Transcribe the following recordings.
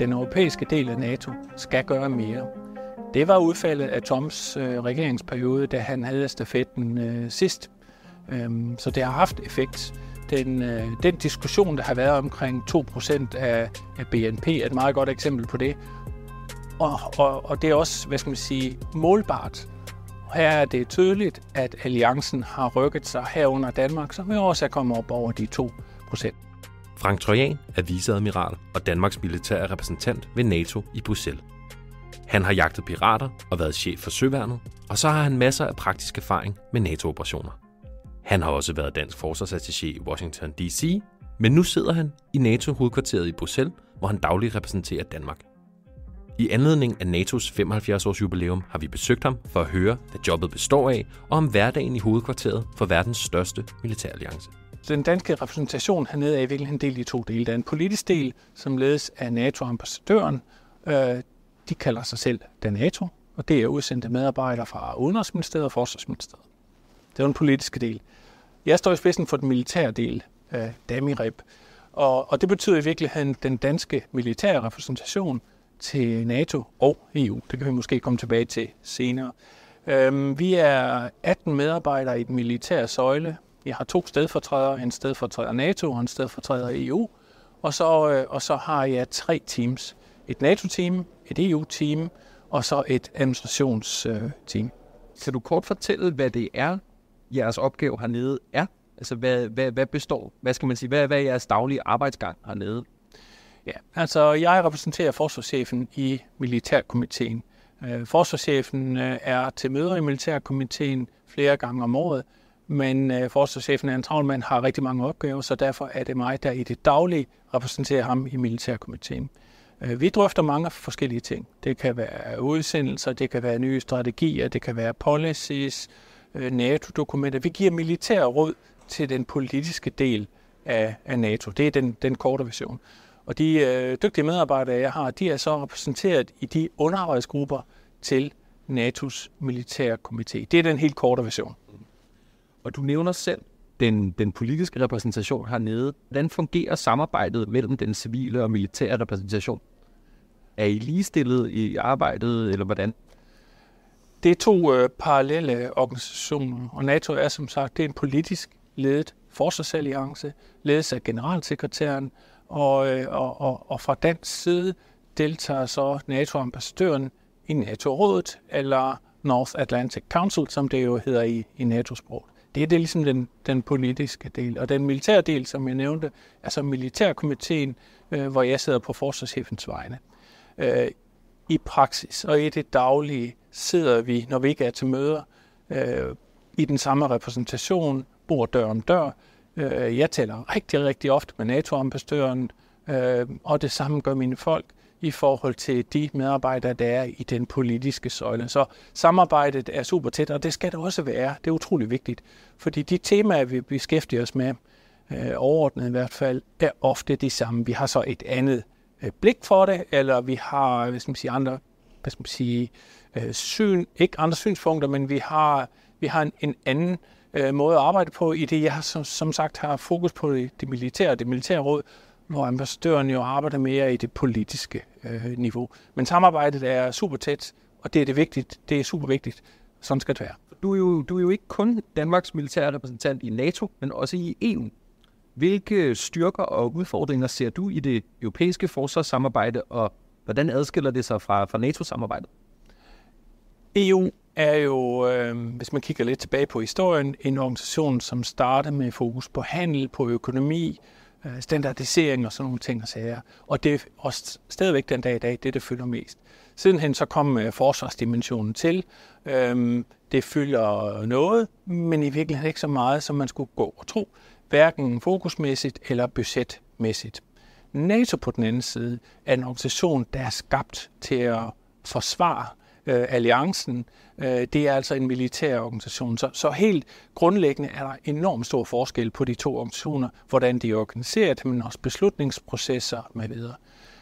den europæiske del af NATO skal gøre mere. Det var udfaldet af Toms øh, regeringsperiode, da han havde stafetten øh, sidst. Øhm, så det har haft effekt. Den, øh, den diskussion, der har været omkring 2% af, af BNP, er et meget godt eksempel på det. Og, og, og det er også, hvad skal man sige, målbart. Her er det tydeligt, at alliancen har rykket sig herunder Danmark, som jo også er kommet op over de 2 Frank Trojan er viceadmiral og Danmarks militære repræsentant ved NATO i Bruxelles. Han har jagtet pirater og været chef for Søværnet, og så har han masser af praktisk erfaring med NATO-operationer. Han har også været dansk forsvarsattaché i Washington D.C., men nu sidder han i NATO-hovedkvarteret i Bruxelles, hvor han dagligt repræsenterer Danmark. I anledning af NATO's 75-års jubilæum har vi besøgt ham for at høre, hvad jobbet består af, og om hverdagen i hovedkvarteret for verdens største militæralliance den danske repræsentation hernede er i virkeligheden delt i to dele. Der er en politisk del, som ledes af NATO-ambassadøren. Øh, de kalder sig selv den NATO, og det er udsendte medarbejdere fra Udenrigsministeriet og Forsvarsministeriet. Det er den politiske del. Jeg står i spidsen for den militære del, af DAMIREP, og, og det betyder i virkeligheden den danske militære repræsentation til NATO og EU. Det kan vi måske komme tilbage til senere. Øhm, vi er 18 medarbejdere i den militære søjle, jeg har to stedfortrædere, en stedfortræder NATO og en stedfortræder EU, og så, øh, og så har jeg tre teams. Et NATO-team, et EU-team og så et administrationsteam. Øh, kan du kort fortælle, hvad det er, jeres opgave hernede er? Altså, hvad, hvad, hvad består, hvad skal man sige, hvad, hvad er jeres daglige arbejdsgang hernede? Ja, altså, jeg repræsenterer forsvarschefen i militærkomiteen. Øh, forsvarschefen øh, er til møder i militærkomiteen flere gange om året, men øh, forsvarschefen er en travlmand, har rigtig mange opgaver, så derfor er det mig, der i det daglige repræsenterer ham i militærkomiteen. Øh, vi drøfter mange forskellige ting. Det kan være udsendelser, det kan være nye strategier, det kan være policies, øh, NATO-dokumenter. Vi giver militær råd til den politiske del af, af NATO. Det er den, den korte version. Og de øh, dygtige medarbejdere, jeg har, de er så repræsenteret i de underarbejdsgrupper til NATO's militærkomité. Det er den helt korte version. Og du nævner selv den, den politiske repræsentation hernede. Hvordan fungerer samarbejdet mellem den civile og militære repræsentation? Er I ligestillet i arbejdet, eller hvordan? Det er to øh, parallelle organisationer, og NATO er som sagt det er en politisk ledet forsvarsalliance, ledes af generalsekretæren, og, øh, og, og, og fra dansk side deltager så NATO-ambassadøren i NATO-rådet, eller North Atlantic Council, som det jo hedder i, i NATO-sprog. Det er det ligesom den, den politiske del. Og den militære del, som jeg nævnte, altså militærkomiteen, øh, hvor jeg sidder på forsvarschefens vegne. Øh, I praksis og i det daglige sidder vi, når vi ikke er til møder, øh, i den samme repræsentation, bor dør om dør. Øh, jeg taler rigtig, rigtig ofte med NATO-ambassadøren, øh, og det samme gør mine folk i forhold til de medarbejdere, der er i den politiske søjle. Så samarbejdet er super tæt, og det skal det også være. Det er utrolig vigtigt, fordi de temaer, vi beskæftiger os med, øh, overordnet i hvert fald, er ofte de samme. Vi har så et andet øh, blik for det, eller vi har øh, hvis man sige, andre hvad skal man sige, syn, ikke andre synspunkter, men vi har, vi har en, en anden måde at arbejde på, i det jeg som, som sagt har fokus på det, det militære det militære råd, hvor ambassadøren jo arbejder mere i det politiske øh, niveau. Men samarbejdet er super tæt, og det er det vigtigt. Det er super vigtigt. Sådan skal det være. Du er jo, du er jo ikke kun Danmarks militære repræsentant i NATO, men også i EU. Hvilke styrker og udfordringer ser du i det europæiske forsvarssamarbejde, og hvordan adskiller det sig fra, fra NATO-samarbejdet? EU er jo, øh, hvis man kigger lidt tilbage på historien, en organisation, som startede med fokus på handel, på økonomi, Øh, standardisering og sådan nogle ting og sager. Og det er også stadigvæk den dag i dag, det det fylder mest. Sidenhen så kom øh, forsvarsdimensionen til. Øhm, det fylder noget, men i virkeligheden ikke så meget, som man skulle gå og tro, hverken fokusmæssigt eller budgetmæssigt. NATO på den anden side er en organisation, der er skabt til at forsvare øh, alliancen. Øh, det er altså en militær organisation. Så, så helt grundlæggende er der enormt stor forskel på de to organisationer, hvordan de er organiseret, men også beslutningsprocesser med videre.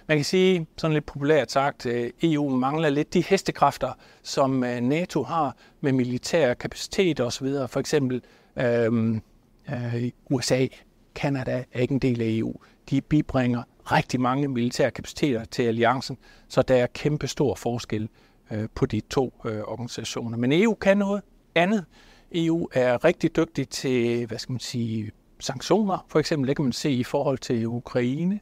Man kan sige, sådan lidt populært sagt, øh, EU mangler lidt de hestekræfter, som øh, NATO har med militær kapacitet osv. For eksempel øhm, øh, øh USA, Kanada er ikke en del af EU. De bibringer rigtig mange militære kapaciteter til alliancen, så der er kæmpe stor forskel. Øh, på de to øh, organisationer. Men EU kan noget andet. EU er rigtig dygtig til, hvad skal man sige, sanktioner. For eksempel, det kan man se i forhold til Ukraine,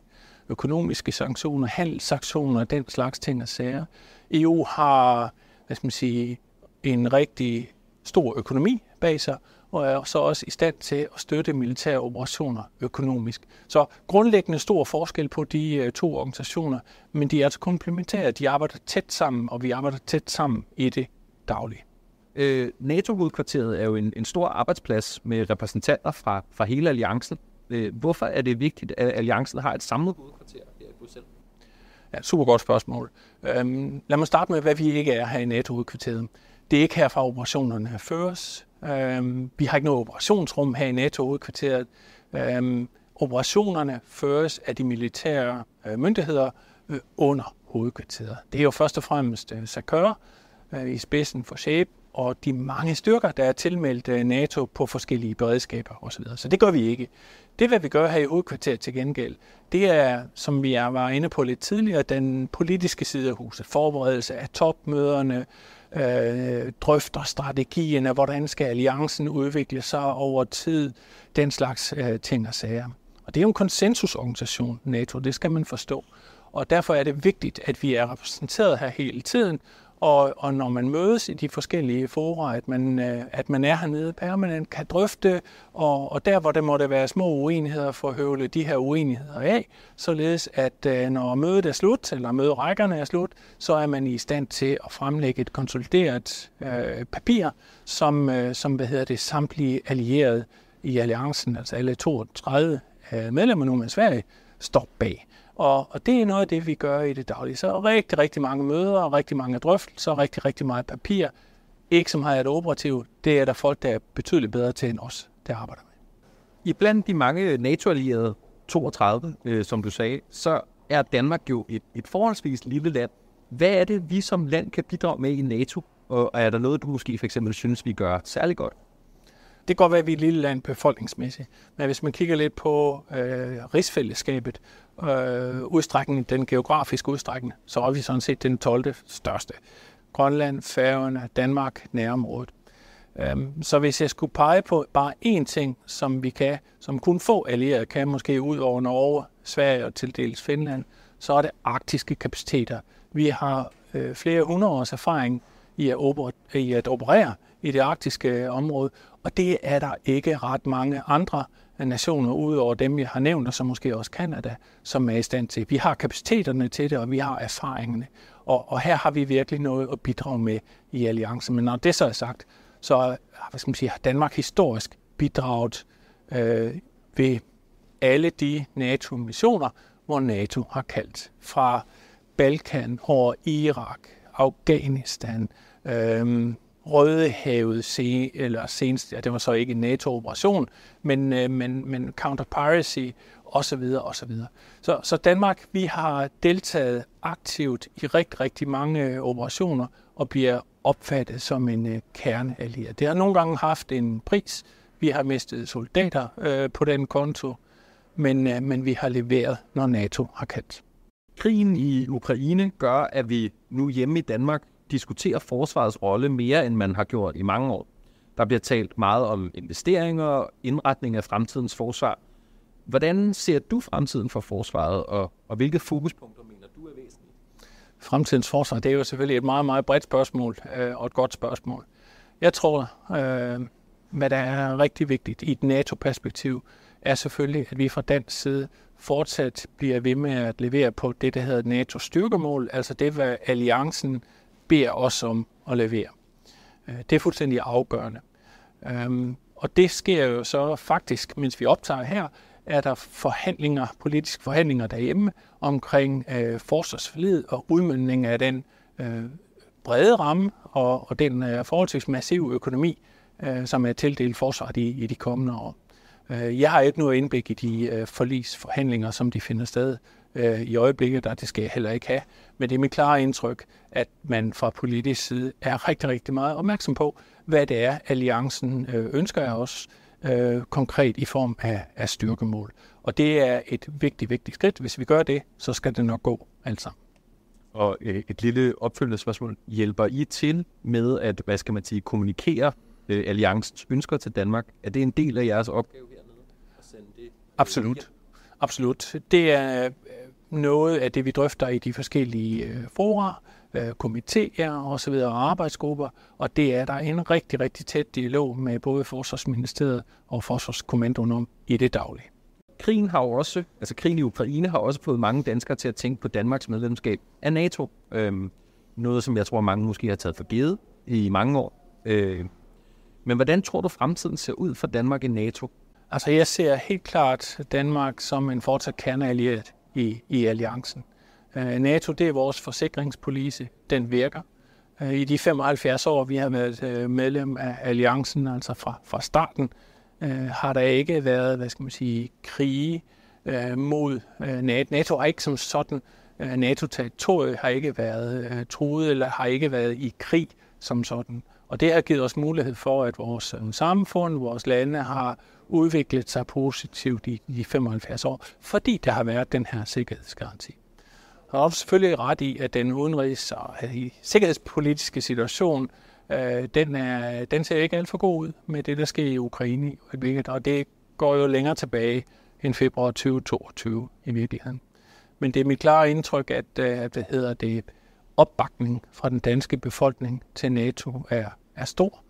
økonomiske sanktioner, handelssanktioner og den slags ting og sager. EU har, hvad skal man sige, en rigtig stor økonomi bag sig, og er så også i stand til at støtte militære operationer økonomisk. Så grundlæggende stor forskel på de øh, to organisationer, men de er altså komplementære. De arbejder tæt sammen, og vi arbejder tæt sammen i det daglige. Øh, NATO-hovedkvarteret er jo en, en stor arbejdsplads med repræsentanter fra, fra hele alliancen. Øh, hvorfor er det vigtigt, at alliancen har et samlet hovedkvarter her i Bruxelles? Ja, super godt spørgsmål. Øhm, lad mig starte med, hvad vi ikke er her i NATO-hovedkvarteret. Det er ikke herfra operationerne føres. Øhm, vi har ikke noget operationsrum her i nato udkvarteret Øhm, operationerne føres af de militære øh, myndigheder øh, under hovedkvarteret. Det er jo først og fremmest øh, SACEUR øh, i spidsen for SHAPE, og de mange styrker, der er tilmeldt øh, NATO på forskellige beredskaber osv. Så det gør vi ikke. Det, hvad vi gør her i hovedkvarteret til gengæld, det er, som vi var inde på lidt tidligere, den politiske side af huset. Forberedelse af topmøderne, øh, drøfter strategierne, hvordan skal alliancen udvikle sig over tid, den slags øh, ting og sager. Og det er jo en konsensusorganisation, NATO, det skal man forstå. Og derfor er det vigtigt, at vi er repræsenteret her hele tiden, og, og når man mødes i de forskellige fora, at man, øh, at man er hernede permanent, kan drøfte, og, og der hvor der måtte være små uenigheder, for at høvle de her uenigheder af, således at øh, når mødet er slut, eller møderækkerne er slut, så er man i stand til at fremlægge et konsolideret øh, papir, som, øh, som hvad hedder det, samtlige allierede i alliancen, altså alle 32 øh, medlemmer nu med Sverige, står bag. Og, og det er noget af det, vi gør i det daglige. Så rigtig, rigtig mange møder, rigtig mange drøftelser, rigtig, rigtig meget papir. Ikke som har et operativt. Det er der folk, der er betydeligt bedre til end os, der arbejder med. I blandt de mange NATO-allierede 32, øh, som du sagde, så er Danmark jo et, et forholdsvis lille land. Hvad er det, vi som land kan bidrage med i NATO? Og er der noget, du måske for eksempel synes, vi gør særlig godt? Det kan godt være, at vi er et lille land befolkningsmæssigt, men hvis man kigger lidt på øh, rigsfællesskabet, øh, udstrækningen, den geografiske udstrækning, så er vi sådan set den 12. største. Grønland, Færøerne, Danmark, nærområdet. Øhm, så hvis jeg skulle pege på bare én ting, som vi kan, som kun få allierede kan, måske ud over Norge, Sverige og til dels Finland, så er det arktiske kapaciteter. Vi har øh, flere hundrede års erfaring i at, oper- i at operere i det arktiske område, og det er der ikke ret mange andre nationer udover dem, jeg har nævnt, og så måske også Kanada, som er i stand til. Vi har kapaciteterne til det, og vi har erfaringerne. Og, og her har vi virkelig noget at bidrage med i alliancen. Men når det så er sagt, så hvad skal man sige, har Danmark historisk bidraget øh, ved alle de NATO-missioner, hvor NATO har kaldt. Fra Balkan over Irak, Afghanistan, øh, Røde se, eller senest, ja, det var så ikke en NATO-operation, men, øh, men, men counter-piracy osv. osv. Så, så Danmark, vi har deltaget aktivt i rigtig, rigtig mange øh, operationer og bliver opfattet som en øh, kerneallieret. Det har nogle gange haft en pris. Vi har mistet soldater øh, på den konto, men, øh, men vi har leveret, når NATO har kaldt. Krigen i Ukraine gør, at vi nu hjemme i Danmark diskuterer forsvarets rolle mere, end man har gjort i mange år. Der bliver talt meget om investeringer og indretning af fremtidens forsvar. Hvordan ser du fremtiden for forsvaret, og, og hvilke fokuspunkter mener du er væsentlige? Fremtidens forsvar, det er jo selvfølgelig et meget, meget bredt spørgsmål, øh, og et godt spørgsmål. Jeg tror, øh, hvad der er rigtig vigtigt i et NATO-perspektiv, er selvfølgelig, at vi fra dansk side fortsat bliver ved med at levere på det, der hedder NATO-styrkemål, altså det, hvad alliancen beder os om at levere. Øh, det er fuldstændig afgørende. Øhm, og det sker jo så faktisk, mens vi optager her, er der forhandlinger, politiske forhandlinger derhjemme omkring øh, forsvarsforlid og udmyndning af den øh, brede ramme og, den forholdsvis massive økonomi, som er tildelt forsvaret i, i de kommende år. jeg har ikke noget indblik i de forlisforhandlinger, som de finder sted øh, i øjeblikket, der det skal jeg heller ikke have. Men det er mit klare indtryk, at man fra politisk side er rigtig, rigtig meget opmærksom på, hvad det er, alliancen øh, ønsker af os øh, konkret i form af, af styrkemål. Og det er et vigtigt, vigtigt skridt. Hvis vi gør det, så skal det nok gå alt sammen. Og øh, et lille opfølgende spørgsmål. Hjælper I til med at, hvad skal man sige, kommunikere øh, alliancens ønsker til Danmark? Er det en del af jeres opgave hernede? At sende det Absolut. Absolut. Det er øh, noget af det, vi drøfter i de forskellige øh, fora, øh, komitéer og så videre, og arbejdsgrupper, og det er der en rigtig, rigtig tæt dialog med både Forsvarsministeriet og Forsvarskommandoen om i det daglige. Krigen har også, altså krigen i Ukraine har også fået mange danskere til at tænke på Danmarks medlemskab af NATO. Øhm, noget, som jeg tror, mange måske har taget for givet i mange år. Øhm, men hvordan tror du, fremtiden ser ud for Danmark i NATO? Altså, jeg ser helt klart Danmark som en fortsat kerneallieret i, i alliancen. Øh, NATO, det er vores forsikringspolice. Den virker. Øh, I de 75 år, vi har været øh, medlem af alliancen, altså fra, fra starten, har der ikke været, hvad skal man sige, krige mod NATO. NATO har ikke som sådan, NATO-territoriet har ikke været truet eller har ikke været i krig som sådan. Og det har givet os mulighed for, at vores samfund, vores lande har udviklet sig positivt i de 75 år, fordi der har været den her sikkerhedsgaranti. Og har selvfølgelig ret i, at den udenrigs- og øh, sikkerhedspolitiske situation, øh, den, er, den ser ikke alt for god ud med det, der sker i Ukraine og det går jo længere tilbage end februar 2022 i virkeligheden. Men det er mit klare indtryk, at, øh, at hvad hedder det, opbakning fra den danske befolkning til NATO er, er stor,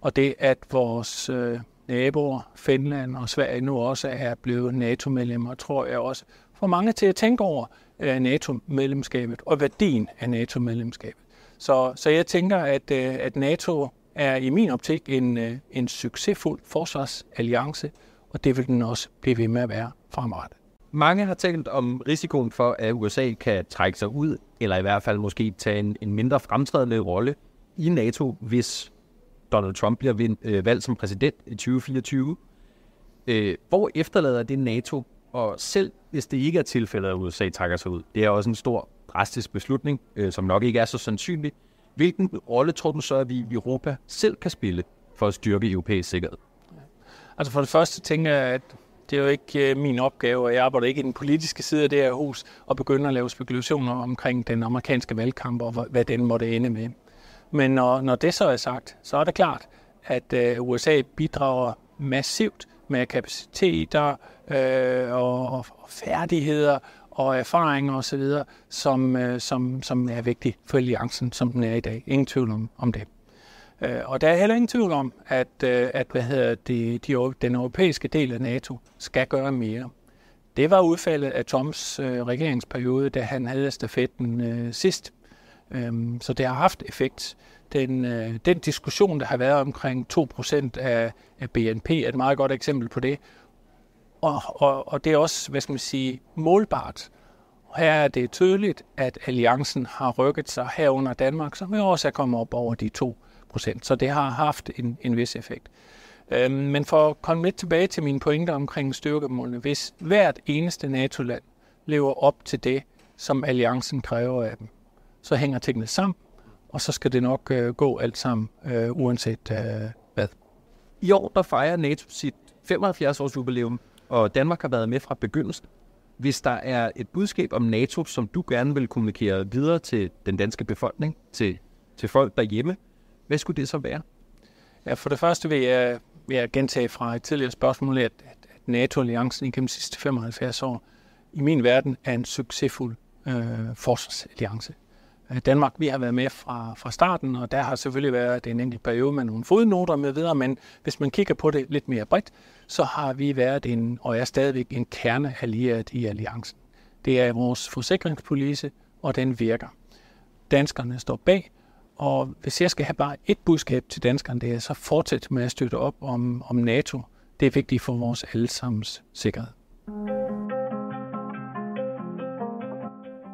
og det at vores øh, naboer, Finland og Sverige nu også er blevet NATO-medlemmer, tror jeg også får mange til at tænke over øh, NATO-medlemskabet og værdien af NATO-medlemskabet. Så, så jeg tænker, at, øh, at NATO er i min optik en, øh, en succesfuld forsvarsalliance, og det vil den også blive ved med at være fremadrettet. Mange har talt om risikoen for, at USA kan trække sig ud, eller i hvert fald måske tage en, en mindre fremtrædende rolle i NATO, hvis Donald Trump bliver vind, øh, valgt som præsident i 2024. Øh, hvor efterlader det NATO, og selv hvis det ikke er tilfældet, at USA trækker sig ud, det er også en stor drastisk beslutning, øh, som nok ikke er så sandsynlig. Hvilken rolle tror du så, at vi i Europa selv kan spille for at styrke europæisk sikkerhed? Altså for det første tænker jeg, at det er jo ikke øh, min opgave, og jeg arbejder ikke i den politiske side af det her hus, og begynder at lave spekulationer omkring den amerikanske valgkamp og hvad den måtte ende med. Men når, når det så er sagt, så er det klart, at øh, USA bidrager massivt med kapaciteter øh, og, og færdigheder og erfaringer osv., som, øh, som, som er vigtig for alliancen, som den er i dag. Ingen tvivl om, om det. Øh, og der er heller ingen tvivl om, at, øh, at hvad hedder det, de, den europæiske del af NATO skal gøre mere. Det var udfaldet af Toms øh, regeringsperiode, da han havde stafetten øh, sidst. Øhm, så det har haft effekt. Den, øh, den diskussion, der har været omkring 2% af, af BNP, er et meget godt eksempel på det. Og, og, og det er også, hvad skal man sige, målbart. Her er det tydeligt, at alliancen har rykket sig herunder Danmark, som jo også er kommet op over de 2%. Så det har haft en, en vis effekt. Øhm, men for at komme lidt tilbage til mine pointer omkring styrkemålene. Hvis hvert eneste NATO-land lever op til det, som alliancen kræver af dem, så hænger tingene sammen, og så skal det nok øh, gå alt sammen, øh, uanset øh, hvad. I år der fejrer NATO sit 75-års jubilæum, og Danmark har været med fra begyndelsen. Hvis der er et budskab om NATO, som du gerne vil kommunikere videre til den danske befolkning, til, til folk derhjemme, hvad skulle det så være? Ja, for det første vil jeg, vil jeg gentage fra et tidligere spørgsmål, at, at NATO-alliancen gennem de sidste 75 år i min verden er en succesfuld øh, forsvarsalliance. Øh, Danmark, vi har været med fra, fra starten, og der har selvfølgelig været en enkelt periode med nogle fodnoter med videre, men hvis man kigger på det lidt mere bredt, så har vi været en, og er stadigvæk en kerne allieret i alliancen. Det er vores forsikringspolice, og den virker. Danskerne står bag, og hvis jeg skal have bare et budskab til danskerne, det er så fortsæt med at støtte op om, om NATO. Det er vigtigt for vores allesammens sikkerhed.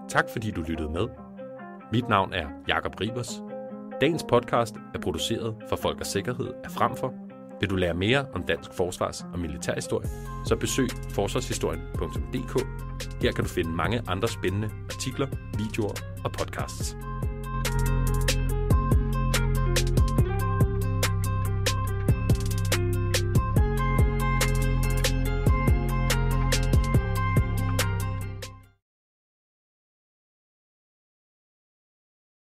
Tak fordi du lyttede med. Mit navn er Jakob Ribers. Dagens podcast er produceret for Folk og Sikkerhed af Fremfor. Vil du lære mere om dansk forsvars- og militærhistorie, så besøg forsvarshistorien.dk. Her kan du finde mange andre spændende artikler, videoer og podcasts.